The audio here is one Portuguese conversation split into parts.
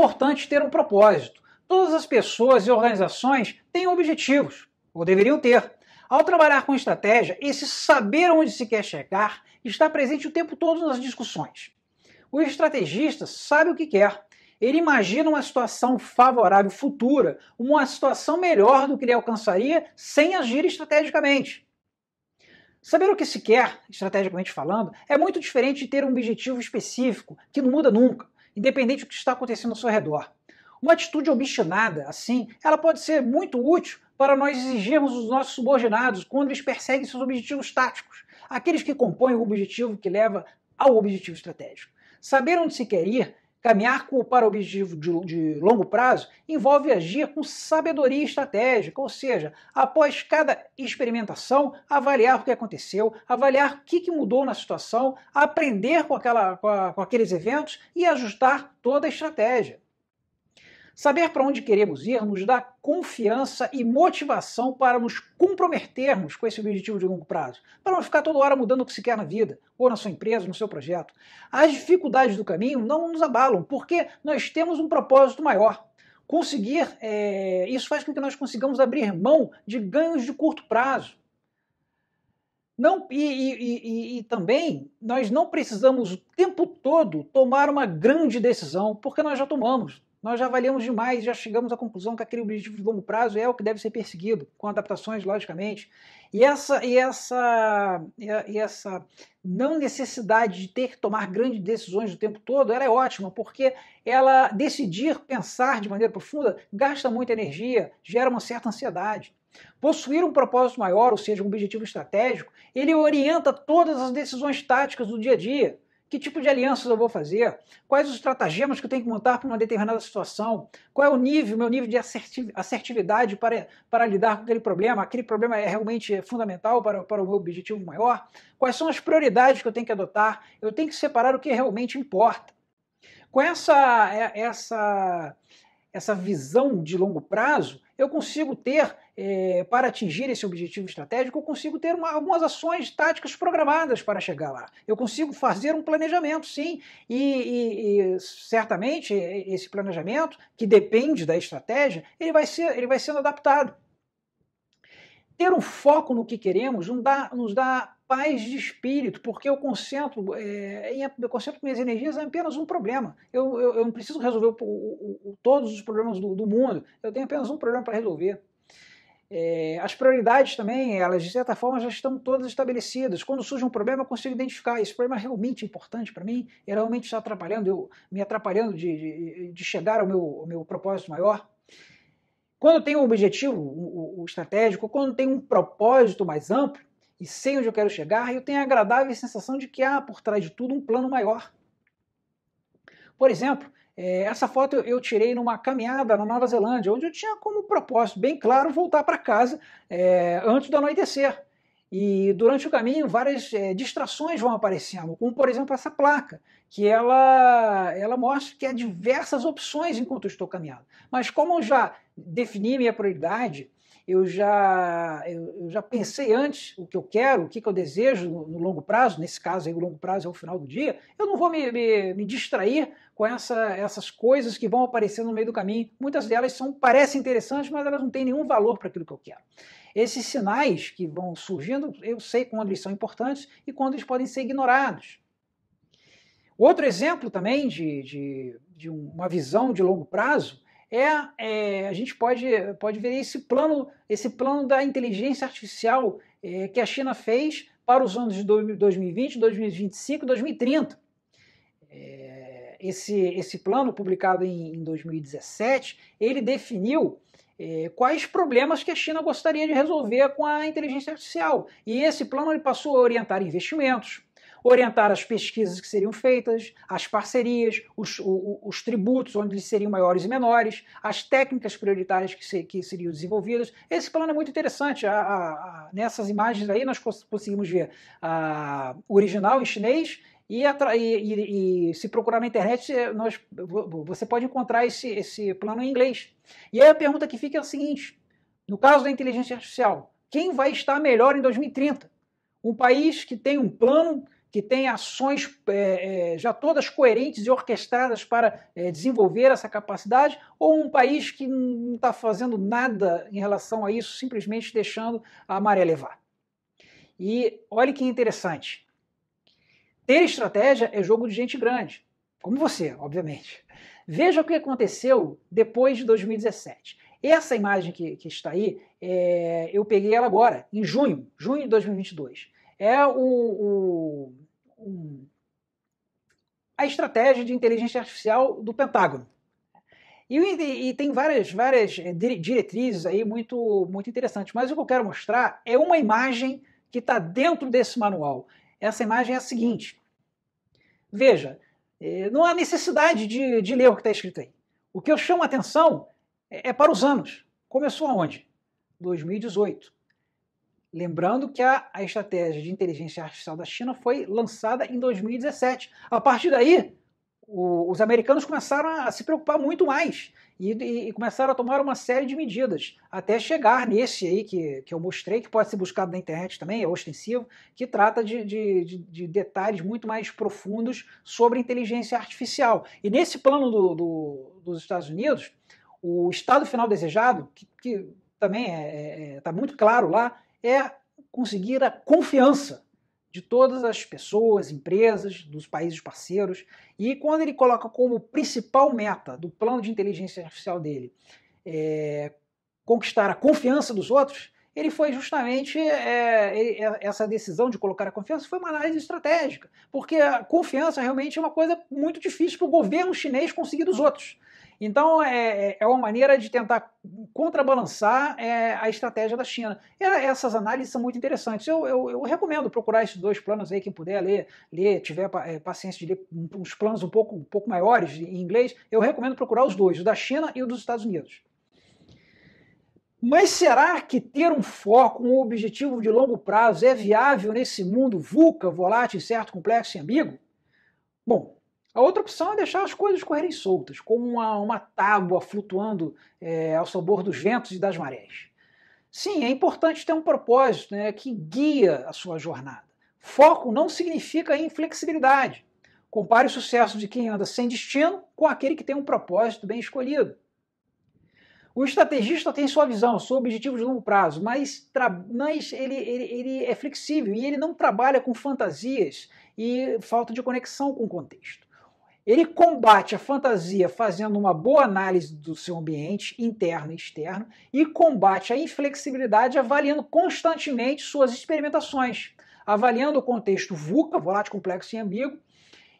importante ter um propósito. Todas as pessoas e organizações têm objetivos, ou deveriam ter. Ao trabalhar com estratégia, esse saber onde se quer chegar está presente o tempo todo nas discussões. O estrategista sabe o que quer. Ele imagina uma situação favorável futura, uma situação melhor do que ele alcançaria sem agir estrategicamente. Saber o que se quer, estrategicamente falando, é muito diferente de ter um objetivo específico, que não muda nunca independente do que está acontecendo ao seu redor. Uma atitude obstinada, assim, ela pode ser muito útil para nós exigirmos os nossos subordinados quando eles perseguem seus objetivos táticos, aqueles que compõem o objetivo que leva ao objetivo estratégico. Saber onde se quer ir Caminhar para o objetivo de, de longo prazo envolve agir com sabedoria estratégica, ou seja, após cada experimentação, avaliar o que aconteceu, avaliar o que, que mudou na situação, aprender com, aquela, com, a, com aqueles eventos e ajustar toda a estratégia. Saber para onde queremos ir nos dá confiança e motivação para nos comprometermos com esse objetivo de longo prazo, para não ficar toda hora mudando o que se quer na vida, ou na sua empresa, no seu projeto. As dificuldades do caminho não nos abalam, porque nós temos um propósito maior. Conseguir, é, isso faz com que nós consigamos abrir mão de ganhos de curto prazo. Não, e, e, e, e, também nós não precisamos o tempo todo tomar uma grande decisão, porque nós já tomamos. Nós já avaliamos demais e já chegamos à conclusão que aquele objetivo de longo prazo é o que deve ser perseguido, com adaptações, logicamente. E essa, e essa, e essa não necessidade de ter que tomar grandes decisões o tempo todo, ela é ótima, porque ela decidir pensar de maneira profunda gasta muita energia, gera uma certa ansiedade. Possuir um propósito maior, ou seja, um objetivo estratégico, ele orienta todas as decisões táticas do dia a dia. Que tipo de alianças eu vou fazer? Quais os estratagemas que eu tenho que montar para uma determinada situação? Qual é o nível, meu nível de assertividade para, para lidar com aquele problema? Aquele problema é realmente fundamental para, para o meu objetivo maior? Quais são as prioridades que eu tenho que adotar? Eu tenho que separar o que realmente importa. Com essa, é, essa, essa visão de longo prazo, eu consigo ter é, para atingir esse objetivo estratégico, eu consigo ter uma, algumas ações táticas programadas para chegar lá. Eu consigo fazer um planejamento, sim, e, e, e certamente esse planejamento, que depende da estratégia, ele vai, ser, ele vai sendo adaptado. Ter um foco no que queremos nos dá, nos dá paz de espírito, porque eu concentro, é, eu concentro minhas energias em apenas um problema. Eu, eu, eu não preciso resolver o, o, o, todos os problemas do, do mundo, eu tenho apenas um problema para resolver. É, as prioridades também, elas de certa forma já estão todas estabelecidas. Quando surge um problema, eu consigo identificar. Esse problema é realmente importante para mim, ele realmente está atrapalhando, eu, me atrapalhando de, de, de chegar ao meu, ao meu propósito maior. Quando tem um objetivo o, o estratégico, quando tem um propósito mais amplo e sei onde eu quero chegar, eu tenho a agradável sensação de que há por trás de tudo um plano maior. Por exemplo, é, essa foto eu, tirei numa caminhada na Nova Zelândia, onde eu tinha como propósito bem claro voltar para casa é, antes do anoitecer. E durante o caminho várias é, distrações vão aparecendo, como por exemplo essa placa, que ela, ela mostra que há diversas opções enquanto eu estou caminhando. Mas como eu já defini minha prioridade, eu já, eu, eu já pensei antes o que eu quero, o que, que eu desejo no, no, longo prazo, nesse caso aí o longo prazo é o final do dia, eu não vou me, me, me distrair com essa, essas coisas que vão aparecer no meio do caminho. Muitas delas são parecem interessantes, mas elas não têm nenhum valor para aquilo que eu quero. Esses sinais que vão surgindo, eu sei quando eles são importantes e quando eles podem ser ignorados. Outro exemplo também de, de, de uma visão de longo prazo é, é, a gente pode, pode ver esse plano, esse plano da inteligência artificial é, que a China fez para os anos de 2020, 2025, 2030. É, esse, esse plano, publicado em, em 2017, ele definiu é, quais problemas que a China gostaria de resolver com a inteligência artificial. E esse plano ele passou a orientar investimentos, orientar as pesquisas que seriam feitas, as parcerias, os, o, os tributos, onde eles seriam maiores e menores, as técnicas prioritárias que, que seriam desenvolvidas. Esse plano é muito interessante. A, a, a, nessas imagens aí, nós conseguimos ver a original em chinês e, e, e, se procurar na internet, nós, você pode encontrar esse, esse plano em inglês. E aí a pergunta que fica é a seguinte: no caso da inteligência artificial, quem vai estar melhor em 2030? Um país que tem um plano que tem ações é, é, já todas coerentes e orquestradas para é, desenvolver essa capacidade, ou um país que não está fazendo nada em relação a isso, simplesmente deixando a maré levar. E olha que interessante. Ter estratégia é jogo de gente grande, como você, obviamente. Veja o que aconteceu depois de 2017. Essa imagem que, que está aí, é, eu peguei ela agora, em junho, junho de 2022 é o, o, um, a estratégia de inteligência artificial do Pentágono. E, e, tem várias, várias eh, diretrizes aí muito, muito interessantes, mas o que eu quero mostrar é uma imagem que está dentro desse manual. Essa imagem é a seguinte. Veja, eh, não há necessidade de, de ler o que está escrito aí. O que eu chamo a atenção é, é para os anos. Começou aonde? 2018. Lembrando que a, a, estratégia de inteligência artificial da China foi lançada em 2017. A partir daí, o, os americanos começaram a se preocupar muito mais e, e, e, começaram a tomar uma série de medidas, até chegar nesse aí que, que eu mostrei, que pode ser buscado na internet também, é ostensivo, que trata de, de, de, de detalhes muito mais profundos sobre inteligência artificial. E nesse plano do, do, dos Estados Unidos, o estado final desejado, que, que também está é, é, é tá muito claro lá, é conseguir a confiança de todas as pessoas, empresas, dos países parceiros. E quando ele coloca como principal meta do plano de inteligência artificial dele é, conquistar a confiança dos outros, ele foi justamente é, ele, é, essa decisão de colocar a confiança foi uma análise estratégica, porque a confiança realmente é uma coisa muito difícil para o governo chinês conseguir dos outros. Então é, é, é uma maneira de tentar contrabalançar é, a estratégia da China. E é, essas análises são muito interessantes. Eu, eu, eu, recomendo procurar esses dois planos aí, quem puder ler, ler tiver é, paciência de ler uns planos um pouco, um pouco maiores em inglês, eu recomendo procurar os dois, o da China e o dos Estados Unidos. Mas será que ter um foco, um objetivo de longo prazo é viável nesse mundo VUCA, volátil, incerto, complexo e ambíguo? Bom, a outra opção é deixar as coisas correrem soltas, como uma, uma tábua flutuando é, ao sabor dos ventos e das marés. Sim, é importante ter um propósito né, que guia a sua jornada. Foco não significa inflexibilidade. Compare o sucesso de quem anda sem destino com aquele que tem um propósito bem escolhido. O estrategista tem sua visão, seu objetivo de longo prazo, mas, mas ele, ele, ele é flexível e ele não trabalha com fantasias e falta de conexão com o contexto. Ele combate a fantasia fazendo uma boa análise do seu ambiente interno e externo e combate a inflexibilidade avaliando constantemente suas experimentações, avaliando o contexto VUCA, volátil, complexo e ambíguo,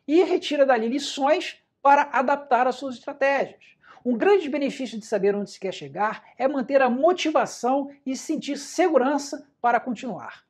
e retira dali lições para adaptar as suas estratégias. Um grande benefício de saber onde se quer chegar é manter a motivação e sentir segurança para continuar.